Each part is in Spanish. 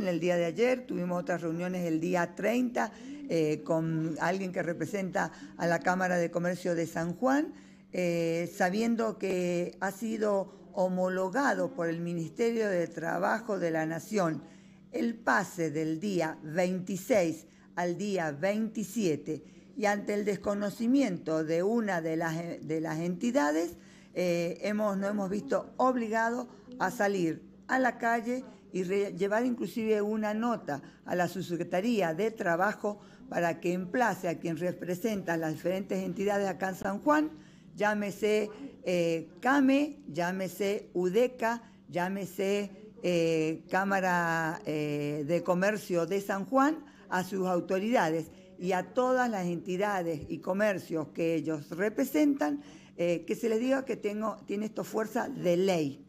en el día de ayer, tuvimos otras reuniones el día 30 eh, con alguien que representa a la Cámara de Comercio de San Juan, eh, sabiendo que ha sido homologado por el Ministerio de Trabajo de la Nación el pase del día 26 al día 27 y ante el desconocimiento de una de las, de las entidades, eh, hemos, nos hemos visto obligados a salir a la calle y llevar inclusive una nota a la Subsecretaría de Trabajo para que emplace a quien representa las diferentes entidades acá en San Juan, llámese eh, CAME, llámese UDECA, llámese eh, Cámara eh, de Comercio de San Juan, a sus autoridades y a todas las entidades y comercios que ellos representan, que se les diga que tengo, tiene esto fuerza de ley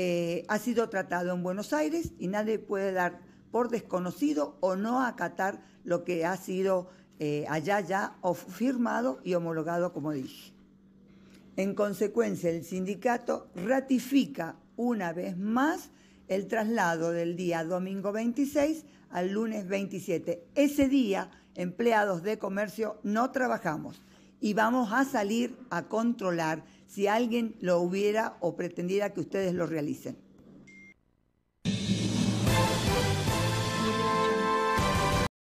eh, ha sido tratado en Buenos Aires y nadie puede dar por desconocido o no acatar lo que ha sido eh, allá ya firmado y homologado, como dije. En consecuencia, el sindicato ratifica una vez más el traslado del día domingo 26 al lunes 27. Ese día, empleados de comercio no trabajamos y vamos a salir a controlar si alguien lo hubiera o pretendiera que ustedes lo realicen.